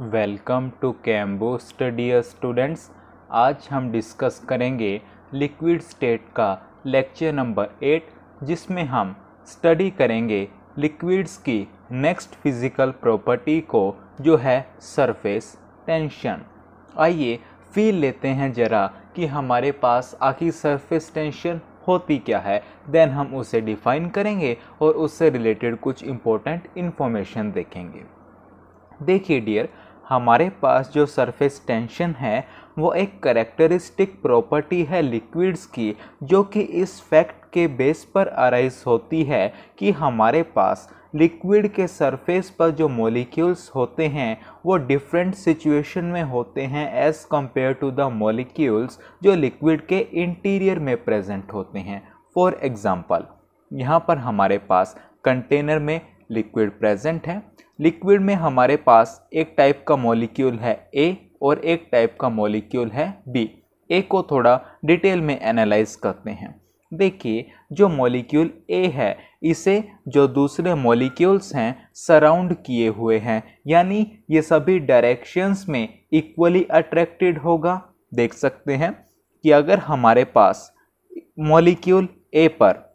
Welcome to combo study students आज हम discuss करेंगे लिक्विड स्टेट का लेक्चर नंबर एट जिसमें हम स्टडी करेंगे लिक्विड्स की नेक्स्ट फिज़िकल प्रॉपर्टी को जो है सरफेस टेंशन आइए फील लेते हैं ज़रा कि हमारे पास आखिर सरफेस टेंशन होती क्या है देन हम उसे डिफ़ाइन करेंगे और उससे रिलेटेड कुछ इंपॉर्टेंट इन्फॉर्मेशन देखेंगे देखिए डियर हमारे पास जो सरफेस टेंशन है वो एक करेक्टरिस्टिक प्रॉपर्टी है लिक्विड्स की जो कि इस फैक्ट के बेस पर अराइज होती है कि हमारे पास लिक्विड के सरफेस पर जो मॉलिक्यूल्स होते हैं वो डिफरेंट सिचुएशन में होते हैं as compared to the molecules जो लिक्विड के इंटीरियर में प्रेजेंट होते हैं फॉर एग्ज़ाम्पल यहाँ पर हमारे पास कंटेनर में लिक्विड प्रेजेंट है लिक्विड में हमारे पास एक टाइप का मॉलिक्यूल है ए और एक टाइप का मॉलिक्यूल है बी ए को थोड़ा डिटेल में एनालाइज करते हैं देखिए जो मॉलिक्यूल ए है इसे जो दूसरे मॉलिक्यूल्स हैं सराउंड किए हुए हैं यानी ये सभी डायरेक्शंस में इक्वली अट्रैक्टेड होगा देख सकते हैं कि अगर हमारे पास मॉलिक्यूल ए पर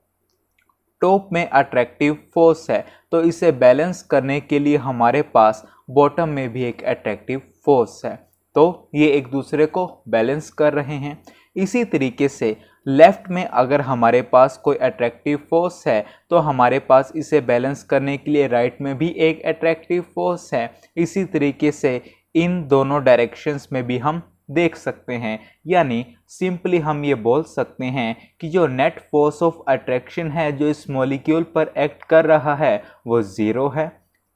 टॉप में अट्रैक्टिव फोर्स है तो इसे बैलेंस करने के लिए हमारे पास बॉटम में भी एक अट्रैक्टिव फोर्स है तो ये एक दूसरे को बैलेंस कर रहे हैं इसी तरीके से लेफ्ट में अगर हमारे पास कोई अट्रैक्टिव फोर्स है तो हमारे पास इसे बैलेंस करने के लिए राइट right में भी एक अट्रैक्टिव फोर्स है इसी तरीके से इन दोनों डायरेक्शंस में भी हम देख सकते हैं यानी सिंपली हम ये बोल सकते हैं कि जो नेट फोर्स ऑफ अट्रैक्शन है जो इस मॉलिक्यूल पर एक्ट कर रहा है वो ज़ीरो है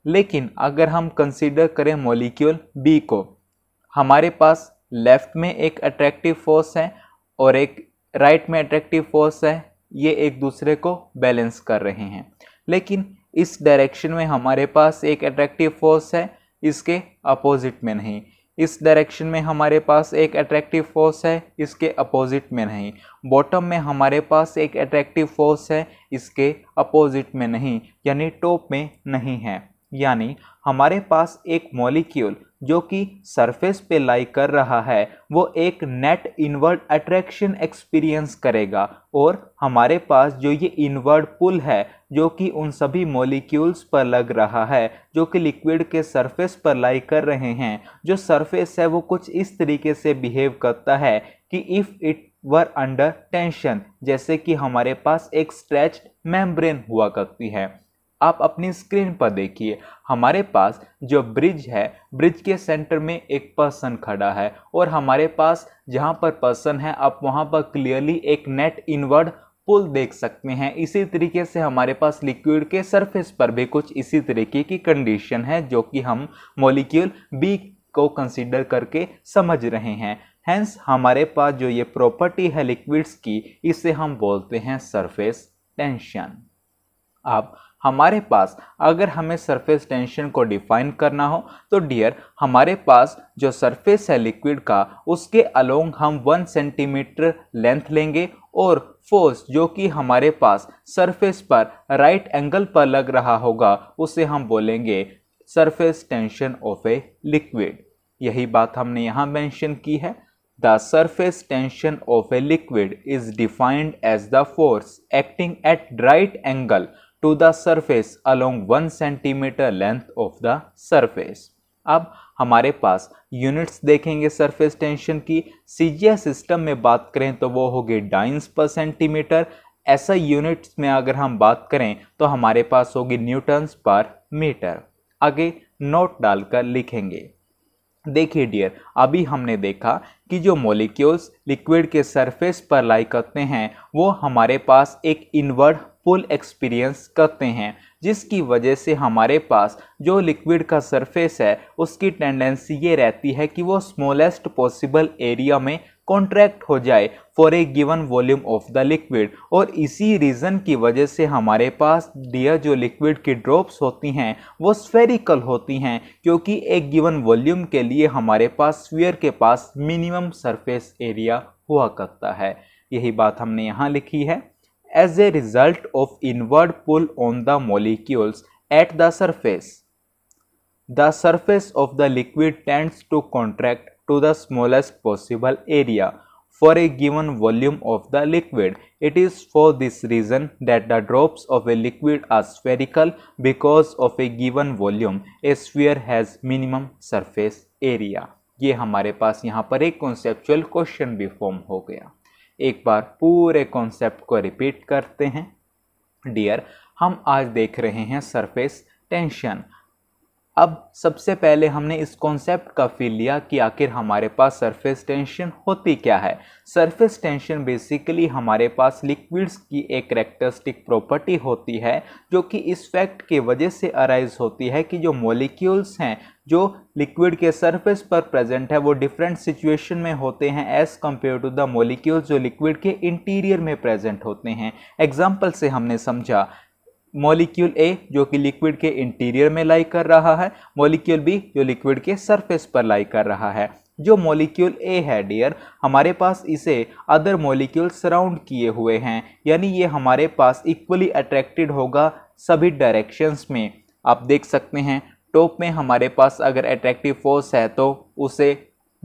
लेकिन अगर हम कंसीडर करें मॉलिक्यूल बी को हमारे पास लेफ़्ट में एक अट्रैक्टिव फोर्स है और एक राइट right में अट्रैक्टिव फोर्स है ये एक दूसरे को बैलेंस कर रहे हैं लेकिन इस डायरेक्शन में हमारे पास एक अट्रैक्टिव फोर्स है इसके अपोजिट में नहीं इस डायरेक्शन में हमारे पास एक अट्रैक्टिव फोर्स है इसके अपोजिट में नहीं बॉटम में हमारे पास एक अट्रैक्टिव फोर्स है इसके अपोजिट में नहीं यानी टॉप में नहीं है यानी हमारे पास एक मॉलिक्यूल जो कि सरफेस पे लाई कर रहा है वो एक नेट इनवर्ड अट्रैक्शन एक्सपीरियंस करेगा और हमारे पास जो ये इनवर्ड पुल है जो कि उन सभी मॉलिक्यूल्स पर लग रहा है जो कि लिक्विड के सरफेस पर लाई कर रहे हैं जो सरफेस है वो कुछ इस तरीके से बिहेव करता है कि if it were under tension जैसे कि हमारे पास एक स्ट्रेच मेम्ब्रेन हुआ करती है आप अपनी स्क्रीन पर देखिए हमारे पास जो ब्रिज है ब्रिज के सेंटर में एक पर्सन खड़ा है और हमारे पास जहाँ पर पर्सन है आप वहाँ पर क्लियरली एक नेट इनवर्ड पुल देख सकते हैं इसी तरीके से हमारे पास लिक्विड के सरफेस पर भी कुछ इसी तरीके की कंडीशन है जो कि हम मॉलिक्यूल बी को कंसिडर करके समझ रहे हैं हैंस हमारे पास जो ये प्रॉपर्टी है लिक्विड्स की इसे हम बोलते हैं सरफेस टेंशन अब हमारे पास अगर हमें सरफेस टेंशन को डिफाइन करना हो तो डियर हमारे पास जो सरफेस है लिक्विड का उसके अलोंग हम वन सेंटीमीटर लेंथ लेंगे और फोर्स जो कि हमारे पास सरफेस पर राइट एंगल पर लग रहा होगा उसे हम बोलेंगे surface tension of a liquid यही बात हमने यहाँ मेंशन की है the surface tension of a liquid is defined as the force acting at right angle to the surface along one centimetre length of the surface अब हमारे पास units देखेंगे सरफेस टेंशन की सीजिया सिस्टम में बात करें तो वो होगी डाइंस पर सेंटीमीटर ऐसा यूनिट्स में अगर हम बात करें तो हमारे पास होगी न्यूटन्स पर मीटर आगे नोट डालकर लिखेंगे देखिए डियर अभी हमने देखा कि जो मोलिक्यूल्स लिक्विड के सरफेस पर लाई करते हैं वो हमारे पास एक इनवर्ड पुल एक्सपीरियंस करते हैं जिसकी वजह से हमारे पास जो लिक्विड का सरफेस है उसकी टेंडेंसी ये रहती है कि वो स्मॉलेस्ट पॉसिबल एरिया में कॉन्ट्रैक्ट हो जाए for a given volume of the liquid और इसी रीज़न की वजह से हमारे पास डियर जो लिक्विड की ड्रॉप्स होती हैं वो स्फेरिकल होती हैं क्योंकि एक गिवन वॉल्यूम के लिए हमारे पास स्वीयर के पास मिनिमम सरफेस एरिया हुआ करता है यही बात हमने यहाँ लिखी है as a result of inward pull on the molecules at the surface. The surface of the liquid tends to contract to the smallest possible area for a given volume of the liquid. It is for this reason that the drops of a liquid are spherical because of a given volume. A sphere has minimum surface area. ये हमारे पास यहाँ पर एक conceptual question भी form हो गया एक बार पूरे कॉन्सेप्ट को रिपीट करते हैं डियर हम आज देख रहे हैं सरफेस टेंशन अब सबसे पहले हमने इस कॉन्सेप्ट का फील लिया कि आखिर हमारे पास सरफेस टेंशन होती क्या है सरफेस टेंशन बेसिकली हमारे पास लिक्विड्स की एक करेक्टरिस्टिक प्रॉपर्टी होती है जो कि इस फैक्ट के वजह से अराइज होती है कि जो मॉलिक्यूल्स हैं जो लिक्विड के सरफेस पर प्रेजेंट है वो डिफरेंट सिचुएशन में होते हैं as compared to the molecules जो लिक्विड के इंटीरियर में प्रेजेंट होते हैं एग्जाम्पल से हमने समझा मॉलिक्यूल ए जो कि लिक्विड के इंटीरियर में लाई कर रहा है मॉलिक्यूल बी जो लिक्विड के सरफेस पर लाई कर रहा है जो मॉलिक्यूल ए है डियर हमारे पास इसे अदर मॉलिक्यूल सराउंड किए हुए हैं यानी ये हमारे पास इक्वली अट्रैक्टेड होगा सभी डायरेक्शंस में आप देख सकते हैं टॉप में हमारे पास अगर अट्रैक्टिव फोर्स है तो उसे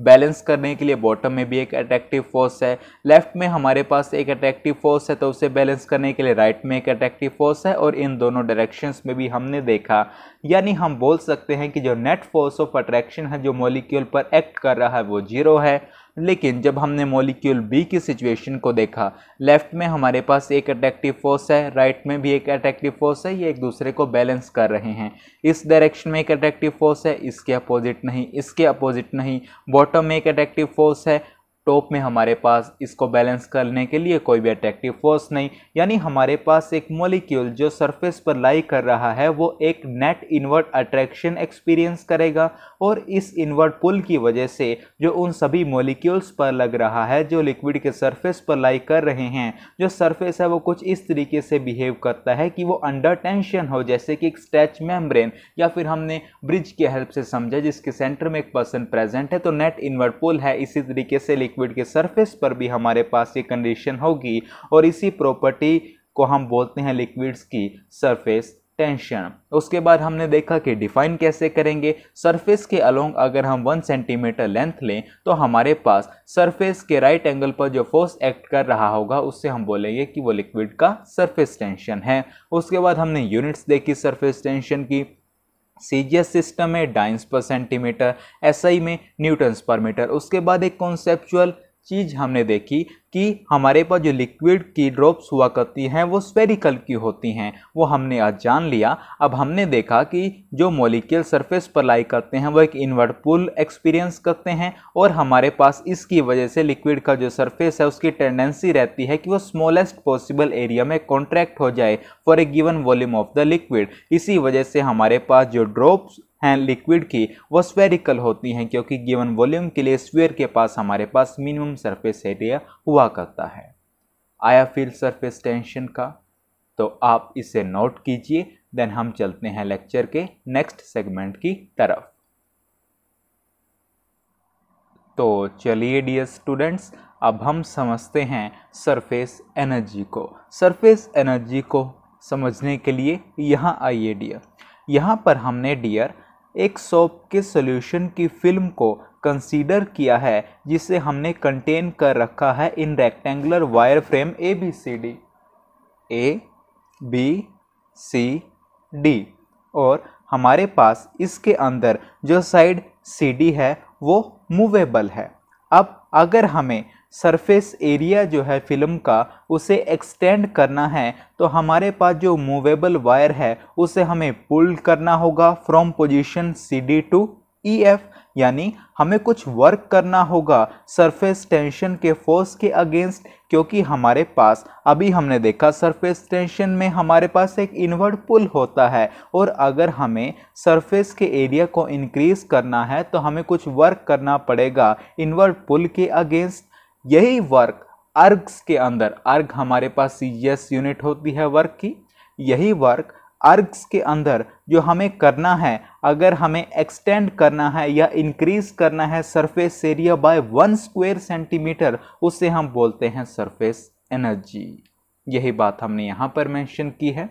बैलेंस करने के लिए बॉटम में भी एक अट्रैक्टिव फोर्स है लेफ्ट में हमारे पास एक अट्रैक्टिव फोर्स है तो उसे बैलेंस करने के लिए राइट right में एक अट्रैक्टिव फोर्स है और इन दोनों डायरेक्शंस में भी हमने देखा यानी हम बोल सकते हैं कि जो नेट फोर्स ऑफ अट्रैक्शन है जो मॉलिक्यूल पर एक्ट कर रहा है वो जीरो है लेकिन जब हमने मॉलिक्यूल बी की सिचुएशन को देखा लेफ्ट में हमारे पास एक अट्रैक्टिव फोर्स है राइट में भी एक अट्रैक्टिव फोर्स है ये एक दूसरे को बैलेंस कर रहे हैं इस डायरेक्शन में एक अट्रैक्टिव फोर्स है इसके अपोजिट नहीं इसके अपोजिट नहीं बॉटम में एक अट्रैक्टिव फोर्स है टॉप में हमारे पास इसको बैलेंस करने के लिए कोई भी अट्रैक्टिव फोर्स नहीं यानी हमारे पास एक मॉलिक्यूल जो सरफेस पर लाई कर रहा है वो एक नेट इनवर्ट अट्रैक्शन एक्सपीरियंस करेगा और इस इनवर्ट पुल की वजह से जो उन सभी मॉलिक्यूल्स पर लग रहा है जो लिक्विड के सरफेस पर लाई कर रहे हैं जो सरफेस है वो कुछ इस तरीके से बिहेव करता है कि वो अंडर टेंशन हो जैसे कि एक स्ट्रेच मेम्ब्रेन या फिर हमने ब्रिज की हेल्प से समझा जिसके सेंटर में एक पर्सन प्रेजेंट है तो नेट इन्वर्ट पुल है इसी तरीके से लिक्विड के सरफेस पर भी हमारे पास ये कंडीशन होगी और इसी प्रॉपर्टी को हम बोलते हैं लिक्विड्स की सरफेस टेंशन उसके बाद हमने देखा कि डिफाइन कैसे करेंगे सरफेस के अलोंग अगर हम वन सेंटीमीटर लेंथ लें तो हमारे पास सरफेस के राइट एंगल पर जो फोर्स एक्ट कर रहा होगा उससे हम बोलेंगे कि वो लिक्विड का सरफेस टेंशन है उसके बाद हमने यूनिट्स देखी सरफेस टेंशन की सीजियस सिस्टम है डाइंस पर सेंटीमीटर एसआई में न्यूटन्स पर मीटर उसके बाद एक कॉन्सेप्चुअल चीज़ हमने देखी कि हमारे पास जो लिक्विड की ड्रॉप्स हुआ करती हैं वो स्पेरिकल की होती हैं वो हमने आज जान लिया अब हमने देखा कि जो मॉलिक्यूल सरफेस पर लाई करते हैं वो एक इनवर्ट पुल एक्सपीरियंस करते हैं और हमारे पास इसकी वजह से लिक्विड का जो सरफेस है उसकी टेंडेंसी रहती है कि वो स्मॉलेस्ट पॉसिबल एरिया में कॉन्ट्रैक्ट हो जाए for a given volume of the liquid इसी वजह से हमारे पास जो ड्रॉप्स हैं लिक्विड की वो स्वेरिकल होती हैं क्योंकि गिवन वॉल्यूम के लिए स्वेयर के पास हमारे पास मिनिमम सरफेस एरिया हुआ करता है आया फील सरफेस टेंशन का तो आप इसे नोट कीजिए देन हम चलते हैं लेक्चर के नेक्स्ट सेगमेंट की तरफ तो चलिए डियर स्टूडेंट्स अब हम समझते हैं सरफेस एनर्जी को सरफेस एनर्जी को समझने के लिए यहाँ आइए डियर यहाँ पर हमने डियर एक सोप के सॉल्यूशन की फिल्म को कंसीडर किया है जिसे हमने कंटेन कर रखा है in rectangular wire frame A B C D A B C D और हमारे पास इसके अंदर जो साइड सी डी है वो मूवेबल है अब अगर हमें सरफेस एरिया जो है फिल्म का उसे एक्सटेंड करना है तो हमारे पास जो मूवेबल वायर है उसे हमें पुल करना होगा from position C D to E F यानी हमें कुछ वर्क करना होगा सरफेस टेंशन के फोर्स के अगेंस्ट क्योंकि हमारे पास अभी हमने देखा सरफेस टेंशन में हमारे पास एक इनवर्ड पुल होता है और अगर हमें सरफेस के एरिया को इंक्रीज करना है तो हमें कुछ वर्क करना पड़ेगा इनवर्ड पुल के अगेंस्ट यही वर्क अर्ग्स के अंदर अर्ग हमारे पास यस यूनिट होती है वर्क की यही वर्क अर्ग्स के अंदर जो हमें करना है अगर हमें एक्सटेंड करना है या इंक्रीज करना है surface area by one square centimetre उसे हम बोलते हैं सरफेस एनर्जी यही बात हमने यहाँ पर मेंशन की है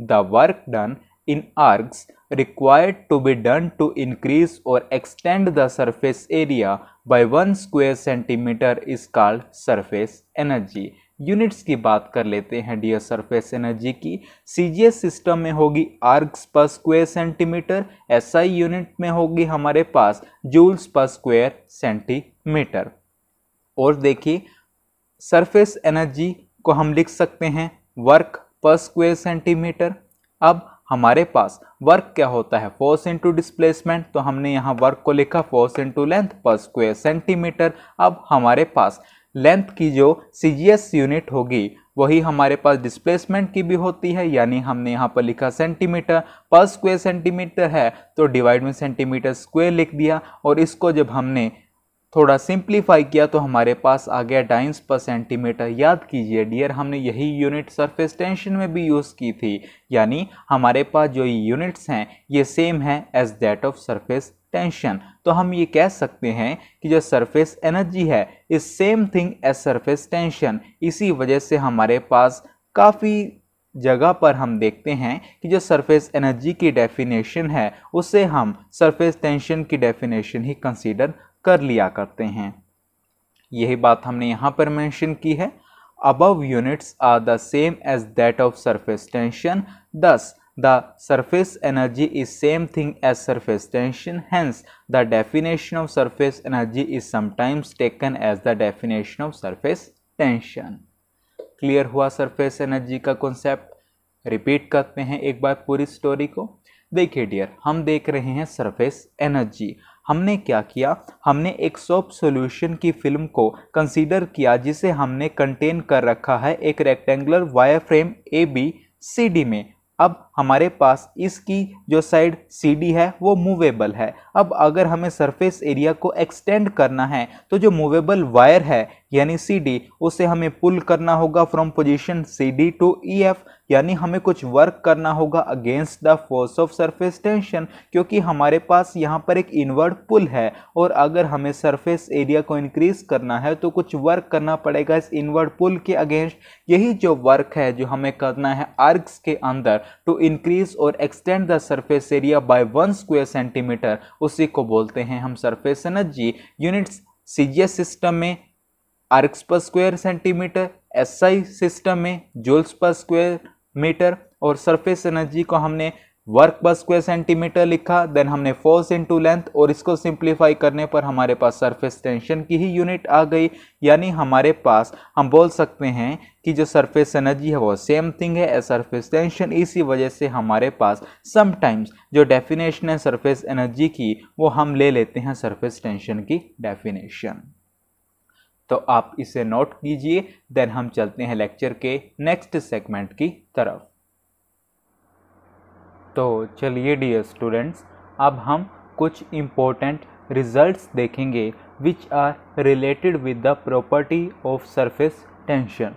the work done in ergs required to be done to increase or extend the surface area by 1 square centimeter is called surface energy. Units की बात कर लेते हैं डियर सरफेस एनर्जी की सी सिस्टम में होगी आर्ग्स पर स्क्वायर सेंटीमीटर एसआई यूनिट में होगी हमारे पास जूल्स पर स्क्वायर सेंटीमीटर और देखिए सरफेस एनर्जी को हम लिख सकते हैं वर्क पर स्क्वायर सेंटीमीटर अब हमारे पास वर्क क्या होता है फोर्स इंटू डिस्प्लेसमेंट तो हमने यहाँ वर्क को लिखा फोर्स इंटू लेंथ पर स्क्वेयर सेंटीमीटर अब हमारे पास लेंथ की जो सी यूनिट होगी वही हमारे पास डिस्प्लेसमेंट की भी होती है यानी हमने यहाँ पर लिखा सेंटीमीटर पर स्क्वेयर सेंटीमीटर है तो डिवाइड में सेंटीमीटर स्क्वेयर लिख दिया और इसको जब हमने थोड़ा सिंप्लीफाई किया तो हमारे पास आ गया डाइंस पर सेंटीमीटर याद कीजिए डियर हमने यही यूनिट सरफेस टेंशन में भी यूज़ की थी यानी हमारे पास जो यूनिट्स हैं ये सेम है as that of surface tension तो हम ये कह सकते हैं कि जो सरफेस एनर्जी है is same thing as surface tension इसी वजह से हमारे पास काफ़ी जगह पर हम देखते हैं कि जो सरफेस एनर्जी की डेफिनेशन है उसे हम सरफेस टेंशन की डेफिनेशन ही कंसीडर कर लिया करते हैं यही बात हमने यहाँ पर मेंशन की है above units are the same as that of surface tension thus the surface energy is same thing as surface tension hence the definition of surface energy is sometimes taken as the definition of surface tension clear हुआ surface energy का concept repeat करते हैं एक बार पूरी story को देखिए dear हम देख रहे हैं सरफेस एनर्जी हमने क्या किया हमने एक सॉफ्ट सॉल्यूशन की फिल्म को कंसीडर किया जिसे हमने कंटेन कर रखा है एक rectangular wire frame A B C D में अब हमारे पास इसकी जो साइड सी डी है वो मूवेबल है अब अगर हमें सरफेस एरिया को एक्सटेंड करना है तो जो मूवेबल वायर है यानी सी डी उसे हमें पुल करना होगा from position C D to E F यानी हमें कुछ वर्क करना होगा against the force of surface tension क्योंकि हमारे पास यहाँ पर एक इनवर्ड पुल है और अगर हमें सरफेस एरिया को इंक्रीज करना है तो कुछ वर्क करना पड़ेगा इस इनवर्ड पुल के अगेंस्ट यही जो वर्क है जो हमें करना है आर्क्स के अंदर टू इंक्रीज और extend the surface area by one square centimetre उसी को बोलते हैं हम surface energy units CGS system में आर्क्स पर स्क्वायर सेंटीमीटर एसआई सिस्टम में जूल्स पर स्क्वायर मीटर और सरफेस एनर्जी को हमने वर्क पर स्क्वायर सेंटीमीटर लिखा देन हमने फोर्स इनटू लेंथ और इसको सिंप्लीफाई करने पर हमारे पास सरफेस टेंशन की ही यूनिट आ गई यानी हमारे पास हम बोल सकते हैं कि जो सरफेस एनर्जी है वो सेम थिंग है एज सरफेस टेंशन इसी वजह से हमारे पास समटाइम्स जो डेफिनेशन है सरफेस एनर्जी की वो हम ले लेते हैं सरफेस टेंशन की डेफिनेशन तो आप इसे नोट कीजिए देन हम चलते हैं लेक्चर के नेक्स्ट सेगमेंट की तरफ तो चलिए डियर स्टूडेंट्स अब हम कुछ इम्पोर्टेंट रिजल्ट्स देखेंगे which are related with the property of surface tension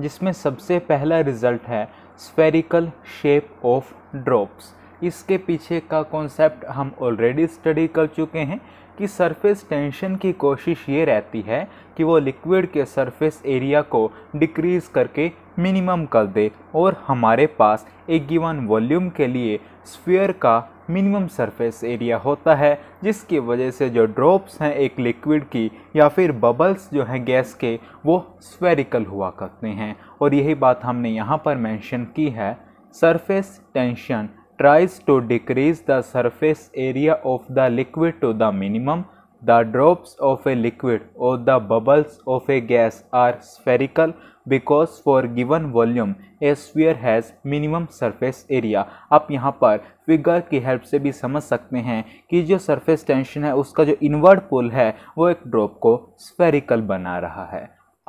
जिसमें सबसे पहला रिजल्ट है स्फेरिकल शेप ऑफ ड्रॉप्स इसके पीछे का कॉन्सेप्ट हम ऑलरेडी स्टडी कर चुके हैं कि सरफेस टेंशन की कोशिश ये रहती है कि वो लिक्विड के सरफेस एरिया को डिक्रीज़ करके मिनिमम कर दे और हमारे पास एक गिवन वॉल्यूम के लिए स्फीयर का मिनिमम सरफेस एरिया होता है जिसकी वजह से जो ड्रॉप्स हैं एक लिक्विड की या फिर बबल्स जो हैं गैस के वो स्फेरिकल हुआ करते हैं और यही बात हमने यहाँ पर मेंशन की है surface tension tries to decrease the surface area of the liquid to the minimum the drops of a liquid और the bubbles of a gas are spherical because for given volume a sphere has minimum surface area आप यहाँ पर figure की help से भी समझ सकते हैं कि जो सरफेस टेंशन है उसका जो इन्वर्ट पुल है वो एक ड्रॉप को स्फेरिकल बना रहा है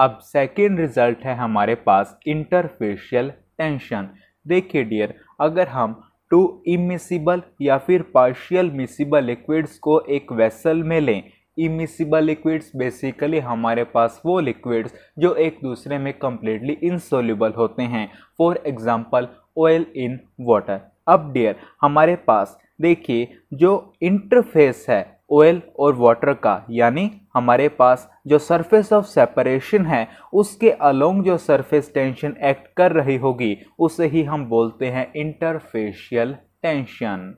अब सेकेंड रिजल्ट है हमारे पास इंटरफेशियल टेंशन देखिए डियर अगर हम टू इमिसिबल या फिर पार्शियल मिसिबल लिक्विड्स को एक वेसल में लें इमिसिबल लिक्विड्स बेसिकली हमारे पास वो लिक्विड्स जो एक दूसरे में कम्प्लीटली इंसोल्यूबल होते हैं for example oil in water अब डियर हमारे पास देखिए जो इंटरफेस है ऑयल और वाटर का यानी हमारे पास जो सरफेस ऑफ सेपरेशन है उसके अलोंग जो सरफेस टेंशन एक्ट कर रही होगी उसे ही हम बोलते हैं interfacial tension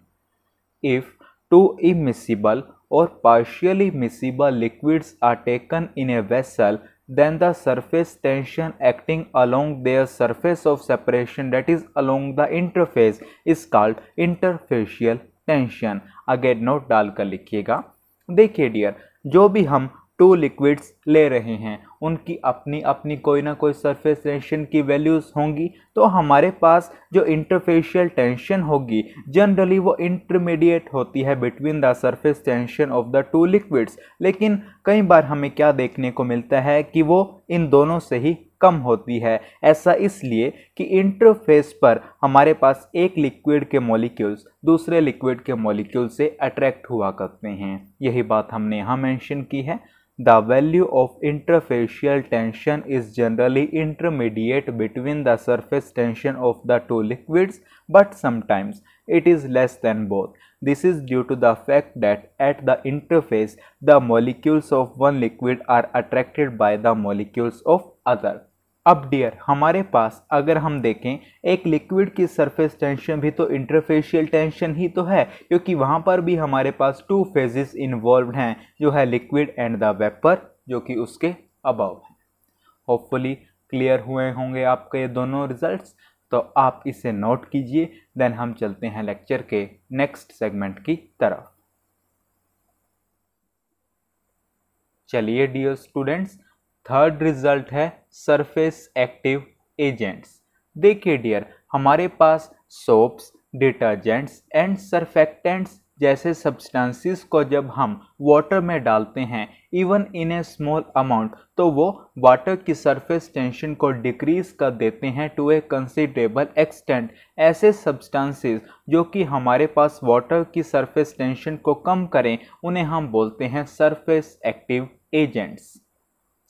if two immiscible और partially miscible liquids are taken in a vessel then the surface tension acting along their surface of separation that is along the interface is called interfacial tension again note डालकर लिखिएगा देखिए dear जो भी हम two liquids ले रहे हैं उनकी अपनी अपनी कोई ना कोई सरफेस टेंशन की वैल्यूज़ होंगी तो हमारे पास जो इंटरफेशियल टेंशन होगी जनरली वो इंटरमीडिएट होती है between the surface tension of the two liquids लेकिन कई बार हमें क्या देखने को मिलता है कि वो इन दोनों से ही कम होती है ऐसा इसलिए कि इंटरफेस पर हमारे पास एक लिक्विड के मॉलिक्यूल्स दूसरे लिक्विड के मॉलिक्यूल से अट्रैक्ट हुआ करते हैं यही बात हमने यहाँ मेंशन की है the value of interfacial tension is generally intermediate between the surface tension of the two liquids but sometimes it is less than both This is due to the fact that at the interface, the molecules of one liquid are attracted by the molecules of other. अब dear हमारे पास अगर हम देखें एक liquid की surface tension भी तो इंटरफेशियल टेंशन ही तो है क्योंकि वहाँ पर भी हमारे पास टू फेजेस इन्वॉल्व हैं जो है लिक्विड एंड द वेपर जो कि उसके अबव है होपफुली क्लियर हुए होंगे आपके ये दोनों रिजल्ट्स तो आप इसे नोट कीजिए देन हम चलते हैं लेक्चर के नेक्स्ट सेगमेंट की तरफ चलिए डियर स्टूडेंट्स थर्ड रिजल्ट है सरफेस एक्टिव एजेंट्स देखिए डियर हमारे पास सोप्स डिटर्जेंट्स एंड सरफेक्टेंट्स जैसे सब्सटेंसेस को जब हम वाटर में डालते हैं even in a small amount तो वो वाटर की सरफेस टेंशन को डिक्रीज कर देते हैं टू ए कंसिडरेबल एक्सटेंट ऐसे सब्सटेंसेस जो कि हमारे पास वाटर की सरफेस टेंशन को कम करें उन्हें हम बोलते हैं surface active agents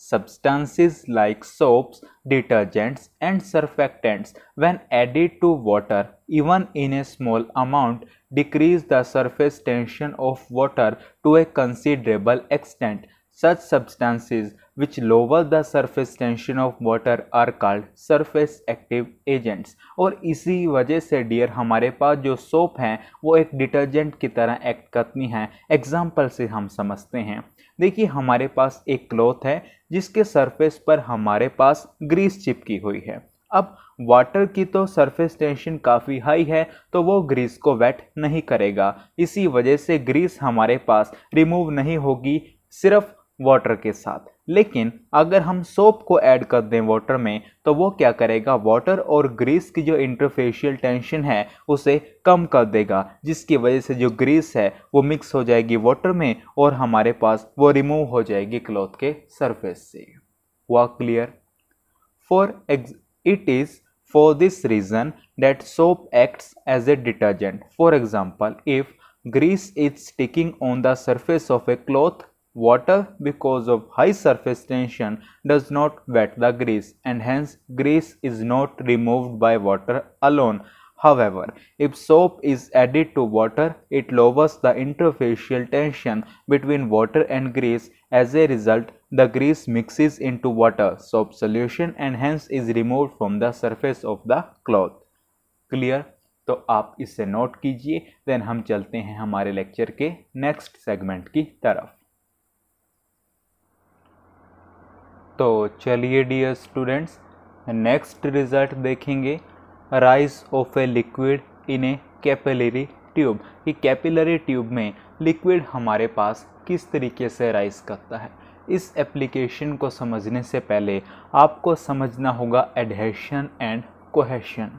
Substances like soaps, detergents, and surfactants, when added to water, even in a small amount, decrease the surface tension of water to a considerable extent. Such substances which lower the surface tension of water are called surface active agents और इसी वजह से dear हमारे पास जो soap हैं वो एक डिटर्जेंट की तरह एक्ट करती हैं एग्जाम्पल से हम समझते हैं देखिए हमारे पास एक क्लॉथ है जिसके सरफेस पर हमारे पास ग्रीस चिपकी हुई है अब वाटर की तो सरफेस टेंशन काफ़ी हाई है तो वो ग्रीस को वेट नहीं करेगा इसी वजह से ग्रीस हमारे पास रिमूव नहीं होगी सिर्फ वाटर के साथ लेकिन अगर हम सोप को ऐड कर दें वाटर में तो वो क्या करेगा वाटर और ग्रीस की जो इंटरफेशियल टेंशन है उसे कम कर देगा जिसकी वजह से जो ग्रीस है वो मिक्स हो जाएगी वाटर में और हमारे पास वो रिमूव हो जाएगी क्लॉथ के सरफेस से हुआ clear for it is for this reason that soap acts as a detergent for example if grease is sticking on the surface of a cloth Water because of high surface tension does not wet the grease and hence grease is not removed by water alone. However, if soap is added to water, it lowers the interfacial tension between water and grease. As a result, the grease mixes into water soap solution and hence is removed from the surface of the cloth. Clear? तो आप इसे note कीजिए then हम चलते हैं हमारे lecture के next segment की तरफ तो चलिए डियर स्टूडेंट्स नेक्स्ट रिजल्ट देखेंगे rise of a liquid in a capillary tube कि कैपिलरी ट्यूब में लिक्विड हमारे पास किस तरीके से राइज करता है इस एप्लीकेशन को समझने से पहले आपको समझना होगा एडहेशन एंड कोहेशन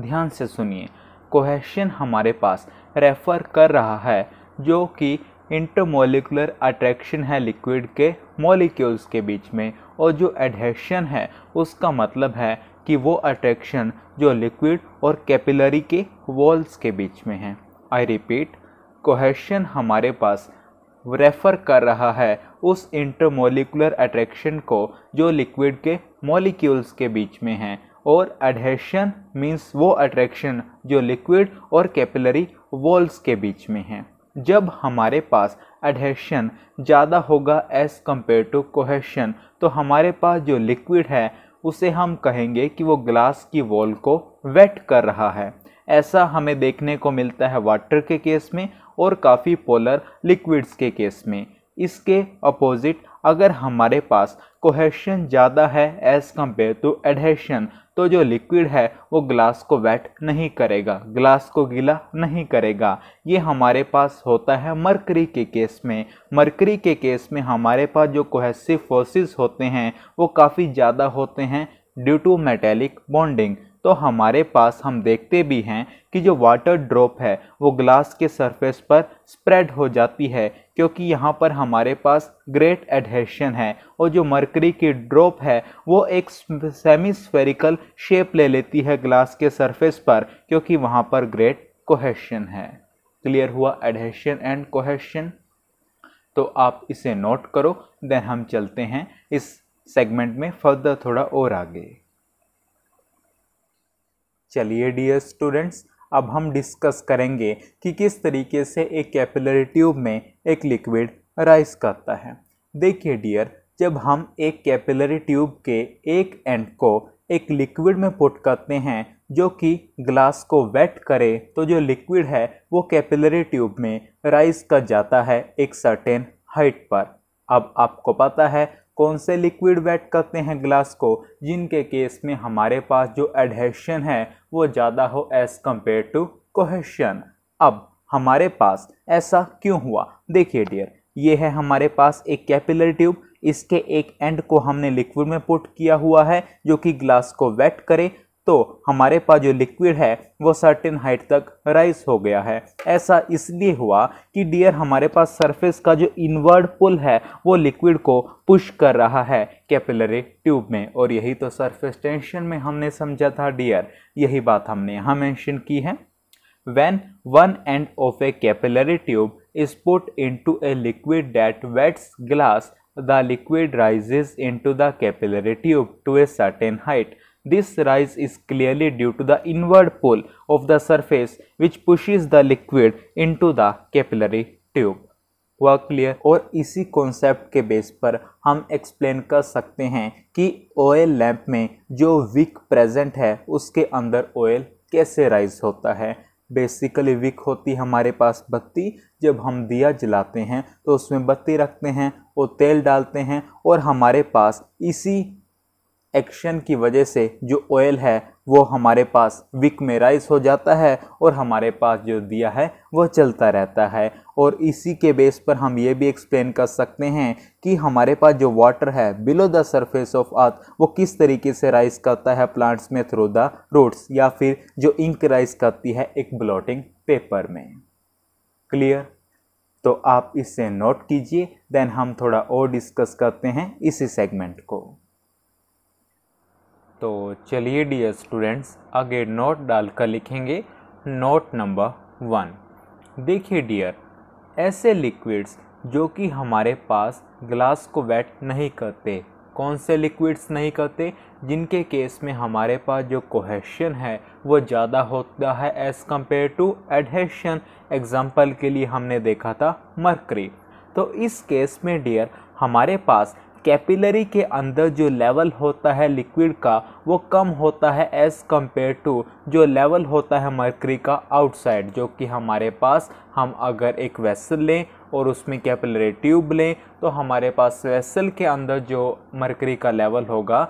ध्यान से सुनिए कोहेशन हमारे पास रेफ़र कर रहा है जो कि इंटरमोलिकुलर अट्रैक्शन है लिक्विड के मॉलिक्यूल्स के बीच में और जो एडहेशन है उसका मतलब है कि वो अट्रैक्शन जो लिक्विड और कैपिलरी के वॉल्स के बीच में है आई रिपीट कोहेशन हमारे पास रेफ़र कर रहा है उस इंटरमोलिकुलर अट्रैक्शन को जो लिक्विड के मॉलिक्यूल्स के बीच में है और एडहेशन मीन्स वो अट्रैक्शन जो लिक्विड और कैपिलरी वॉल्स के बीच में है जब हमारे पास एडहेशन ज़्यादा होगा एज़ कम्पेयर टू कोहेशन तो हमारे पास जो लिक्विड है उसे हम कहेंगे कि वो ग्लास की वॉल को वेट कर रहा है ऐसा हमें देखने को मिलता है वाटर के केस में और काफ़ी पोलर लिक्विड्स के केस में इसके अपोजिट अगर हमारे पास कोहेशन ज़्यादा है एज़ कम्पेयर टू एडहेशन तो जो लिक्विड है वो ग्लास को वेट नहीं करेगा ग्लास को गीला नहीं करेगा ये हमारे पास होता है मरकरी के केस में मरकरी के केस में हमारे पास जो कोहेसिव फोर्सेस होते हैं वो काफ़ी ज़्यादा होते हैं ड्यू टू मेटेलिक बॉन्डिंग तो हमारे पास हम देखते भी हैं कि जो वाटर ड्रॉप है वो ग्लास के सरफेस पर स्प्रेड हो जाती है क्योंकि यहाँ पर हमारे पास ग्रेट एडहेशन है और जो मरकरी की ड्रॉप है वो एक सेमी स्फेरिकल शेप ले लेती है ग्लास के सरफेस पर क्योंकि वहाँ पर ग्रेट कोहेशन है क्लियर हुआ एडहेशन एंड कोहेशन तो आप इसे नोट करो देन हम चलते हैं इस सेगमेंट में फर्दर थोड़ा और आगे चलिए डियर स्टूडेंट्स अब हम डिस्कस करेंगे कि किस तरीके से एक कैपिलरी ट्यूब में एक लिक्विड राइस करता है देखिए डियर जब हम एक कैपिलरी ट्यूब के एक एंड को एक लिक्विड में पुट करते हैं जो कि ग्लास को वेट करे तो जो लिक्विड है वो कैपिलरी ट्यूब में राइस कर जाता है एक सर्टेन हाइट पर अब आपको पता है कौन से लिक्विड वेट करते हैं ग्लास को जिनके केस में हमारे पास जो एडहेशन है वो ज़्यादा हो एज़ कम्पेयर टू कोहेशन अब हमारे पास ऐसा क्यों हुआ देखिए डियर ये है हमारे पास एक कैपिलर ट्यूब इसके एक एंड को हमने लिक्विड में पुट किया हुआ है जो कि ग्लास को वेट करे तो हमारे पास जो लिक्विड है वो सर्टेन हाइट तक राइज हो गया है ऐसा इसलिए हुआ कि डियर हमारे पास सरफेस का जो इनवर्ड पुल है वो लिक्विड को पुश कर रहा है कैपिलरी ट्यूब में और यही तो सरफेस टेंशन में हमने समझा था डियर यही बात हमने यहाँ मैंशन की है when one end of a capillary tube is put into a liquid that wets glass the liquid rises in the capillary tube to a certain height This rise is clearly due to the inward pull of the surface which pushes the liquid into the capillary tube हुआ clear और इसी concept के base पर हम explain कर सकते हैं कि ऑयल लैंप में जो विक प्रेजेंट है उसके अंदर ऑयल कैसे राइज होता है बेसिकली विक होती हमारे पास बत्ती जब हम दिया जलाते हैं तो उसमें बत्ती रखते हैं और तेल डालते हैं और हमारे पास इसी एक्शन की वजह से जो ऑयल है वो हमारे पास विक में राइस हो जाता है और हमारे पास जो दिया है वह चलता रहता है और इसी के बेस पर हम ये भी एक्सप्लेन कर सकते हैं कि हमारे पास जो वाटर है below the surface of earth वो किस तरीके से राइस करता है प्लांट्स में थ्रू द रूट्स या फिर जो इंक राइस करती है एक ब्लॉटिंग पेपर में क्लियर तो आप इसे नोट कीजिए देन हम थोड़ा और डिस्कस करते हैं इसी सेगमेंट को तो चलिए डियर स्टूडेंट्स आगे नोट डालकर लिखेंगे नोट नंबर वन देखिए डियर ऐसे लिक्विड्स जो कि हमारे पास ग्लास को वेट नहीं करते कौन से लिक्विड्स नहीं करते जिनके केस में हमारे पास जो कोहेशन है वो ज़्यादा होता है as compared to adhesion example के लिए हमने देखा था मरकरी तो इस केस में डियर हमारे पास कैपिलरी के अंदर जो लेवल होता है लिक्विड का वो कम होता है एज़ कम्पेयर टू जो लेवल होता है मरकरी का आउटसाइड जो कि हमारे पास हम अगर एक वेसल लें और उसमें कैपिलरी ट्यूब लें तो हमारे पास वेसल के अंदर जो मरकरी का लेवल होगा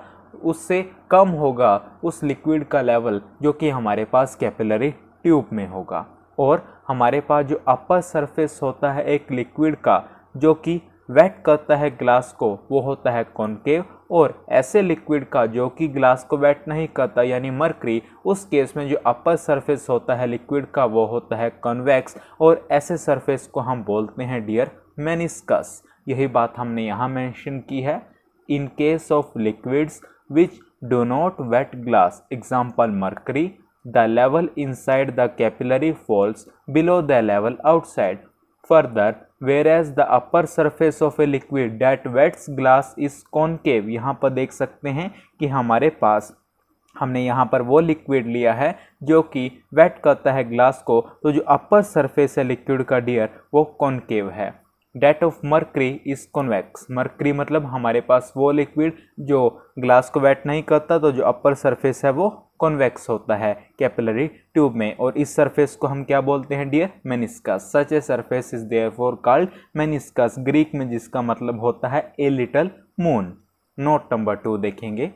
उससे कम होगा उस लिक्विड का लेवल जो कि हमारे पास कैपिलरी ट्यूब में होगा और हमारे पास जो अपर सरफेस होता है एक लिक्विड का जो कि वेट करता है ग्लास को वो होता है कॉन्केव और ऐसे लिक्विड का जो कि ग्लास को वेट नहीं करता यानी मरकरी उस केस में जो अपर सरफेस होता है लिक्विड का वो होता है कॉन्वेक्स और ऐसे सरफेस को हम बोलते हैं डियर मैनिस्कस यही बात हमने यहाँ मेंशन की है in case of liquids which do not wet glass example mercury the level inside the capillary falls below the level outside further whereas the upper surface of a liquid that wets glass is concave यहाँ पर देख सकते हैं कि हमारे पास हमने यहाँ पर वो लिक्विड लिया है जो कि वेट करता है ग्लास को तो जो अपर सरफेस है लिक्विड का डियर वो कॉन्केव है that of mercury is convex mercury मतलब हमारे पास वो लिक्विड जो ग्लास को वेट नहीं करता तो जो अपर सरफेस है वो कॉन्वेक्स होता है कैपिलरी ट्यूब में और इस सरफेस को हम क्या बोलते हैं dear meniscus such a surface is therefore called meniscus Greek में जिसका मतलब होता है a little moon note number two देखेंगे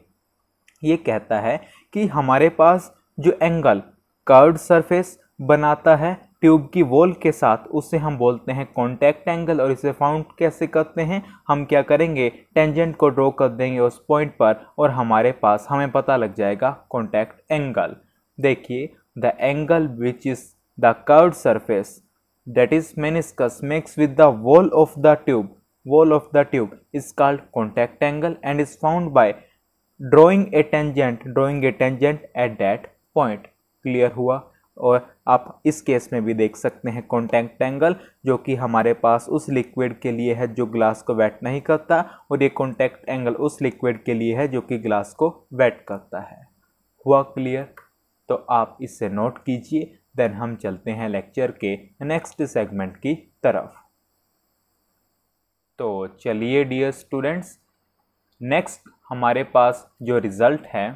ये कहता है कि हमारे पास जो एंगल कर्व्ड सरफेस बनाता है ट्यूब की वॉल के साथ उसे हम बोलते हैं कॉन्टैक्ट एंगल और इसे फाउंड कैसे करते हैं हम क्या करेंगे टेंजेंट को ड्रॉ कर देंगे उस पॉइंट पर और हमारे पास हमें पता लग जाएगा कॉन्टैक्ट एंगल देखिए the angle which is the curve surface that is meniscus makes with the wall of the tube wall of the tube is called contact angle and is found by drawing a tangent drawing a tangent at that point clear हुआ और आप इस case में भी देख सकते हैं contact angle जो कि हमारे पास उस लिक्विड के लिए है जो ग्लास को वेट नहीं करता और ये कॉन्टैक्ट एंगल उस लिक्विड के लिए है जो कि ग्लास को वेट करता है हुआ क्लियर तो आप इसे नोट कीजिए देन हम चलते हैं लेक्चर के नेक्स्ट सेगमेंट की तरफ तो चलिए डियर स्टूडेंट्स नेक्स्ट हमारे पास जो रिज़ल्ट है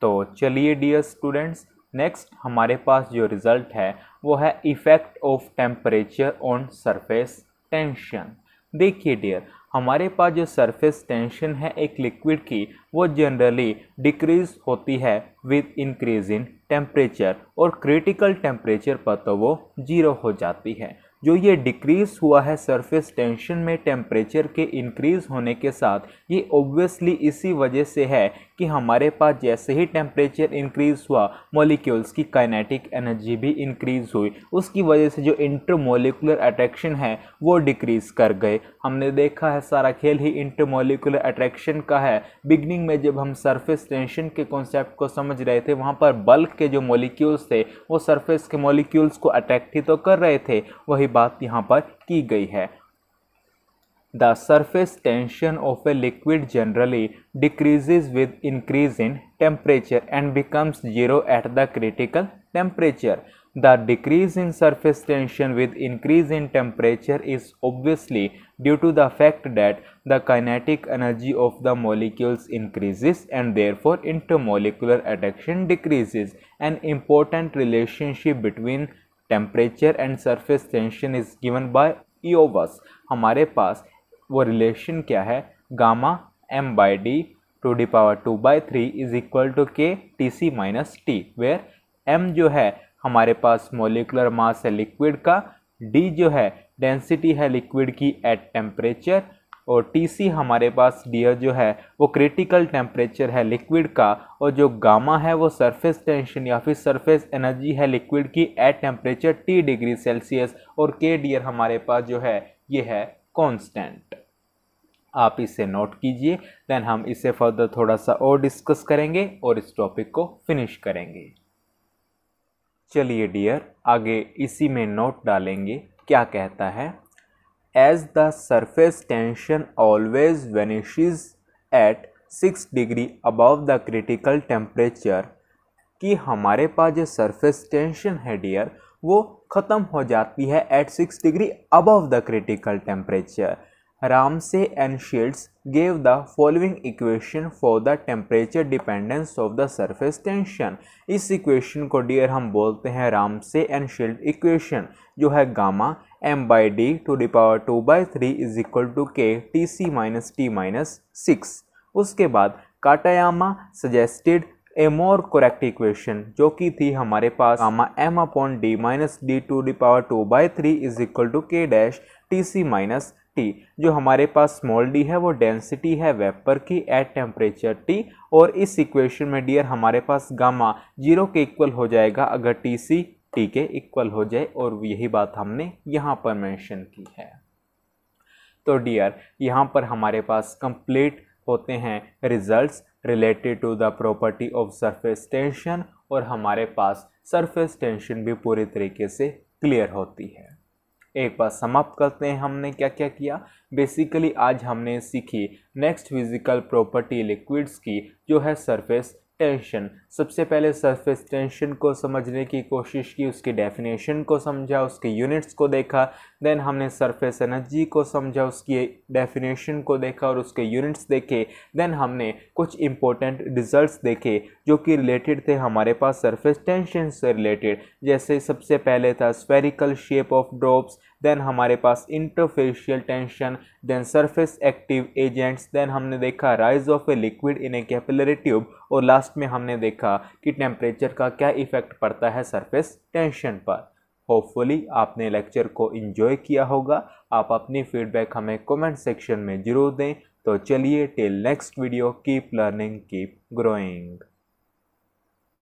तो चलिए डियर स्टूडेंट्स नेक्स्ट हमारे पास जो रिज़ल्ट है वो है effect of temperature on surface tension देखिए डियर हमारे पास जो सरफेस टेंशन है एक लिक्विड की वो जनरली डिक्रीज होती है विद इंक्रीज इन टेम्परेचर और क्रिटिकल टेम्परेचर पर तो वो जीरो हो जाती है जो ये डिक्रीज़ हुआ है सरफेस टेंशन में टेम्परेचर के इंक्रीज़ होने के साथ ये ऑब्वियसली इसी वजह से है कि हमारे पास जैसे ही टेम्परेचर इंक्रीज़ हुआ मॉलिक्यूल्स की काइनेटिक एनर्जी भी इंक्रीज़ हुई उसकी वजह से जो इंटरमोलिकुलर अट्रैक्शन है वो डिक्रीज़ कर गए हमने देखा है सारा खेल ही इंटरमोलिकुलर अट्रैक्शन का है बिगनिंग में जब हम सरफेस टेंशन के कॉन्सेप्ट को समझ रहे थे वहाँ पर बल्क के जो मोलिक्यूल्स थे वो सरफेस के मोलिक्यूल्स को अट्रैक्ट ही तो कर रहे थे वही बात यहाँ पर की गई है the surface tension of a liquid generally decrease with increase in temperature and becomes zero at the critical temperature the decrease in surface tension with increase in temperature is obviously due to the fact that the kinetic energy of the molecules increases and therefore intermolecular attraction decreases an important relationship between temperature and surface tension is given by Eotvos हमारे पास वो relation क्या है gamma M by D to D power two by three is equal to K T C minus T where M जो है हमारे पास molecular mass है liquid का डी जो है डेंसिटी है लिक्विड की एट टेम्परेचर और टीसी हमारे पास डियर जो है वो क्रिटिकल टेम्परेचर है लिक्विड का और जो गामा है वो सरफेस टेंशन या फिर सरफेस एनर्जी है लिक्विड की at temperature T degree Celsius और के डियर हमारे पास जो है ये है कॉन्स्टेंट आप इसे नोट कीजिए देन हम इसे फर्दर थोड़ा सा और डिस्कस करेंगे और इस टॉपिक को फिनिश करेंगे चलिए डियर आगे इसी में नोट डालेंगे क्या कहता है as the surface tension always vanishes at 6 degree above the critical temperature कि हमारे पास जो surface tension है डियर वो ख़त्म हो जाती है at 6 degree above the critical temperature Ramsey and Shields gave the following equation for the temperature dependence of the surface tension. इस equation को डियर हम बोलते हैं रामसे एंड शील्ड equation जो है gamma M by D to D power two by three is equal to K T C minus T minus six उसके बाद Katayama suggested a more correct equation जो कि थी हमारे पास gamma M upon D minus D to D power two by three is equal to K dash T C minus T जो हमारे पास small D है वो डेंसिटी है वेपर की एट टेम्परेचर टी और इस इक्वेशन में डियर हमारे पास गामा जीरो के इक्वल हो जाएगा अगर टी सी टी के इक्वल हो जाए और यही बात हमने यहाँ पर मेंशन की है तो डियर यहाँ पर हमारे पास कंप्लीट होते हैं results related to the property of surface tension और हमारे पास सरफेस टेंशन भी पूरी तरीके से क्लियर होती है एक बार समाप्त करते हैं हमने क्या क्या किया बेसिकली आज हमने सीखी नेक्स्ट फिजिकल प्रॉपर्टी लिक्विड्स की जो है सरफेस टेंशन सबसे पहले सरफेस टेंशन को समझने की कोशिश की उसकी डेफिनेशन को समझा उसके यूनिट्स को देखा देन हमने सरफेस एनर्जी को समझा उसकी डेफिनेशन को देखा और उसके यूनिट्स देखे देन हमने कुछ इंपॉर्टेंट रिजल्ट्स देखे जो कि रिलेटेड थे हमारे पास सरफेस टेंशन से रिलेटेड जैसे सबसे पहले था spherical shape of drops then हमारे पास interfacial tension then surface active agents then हमने देखा rise of a liquid in a capillary tube और लास्ट में हमने देखा कि टेम्परेचर का क्या इफेक्ट पड़ता है सरफेस टेंशन पर होपफुली आपने लेक्चर को इन्जॉय किया होगा आप अपनी फीडबैक हमें कमेंट सेक्शन में ज़रूर दें तो चलिए till next video keep learning keep growing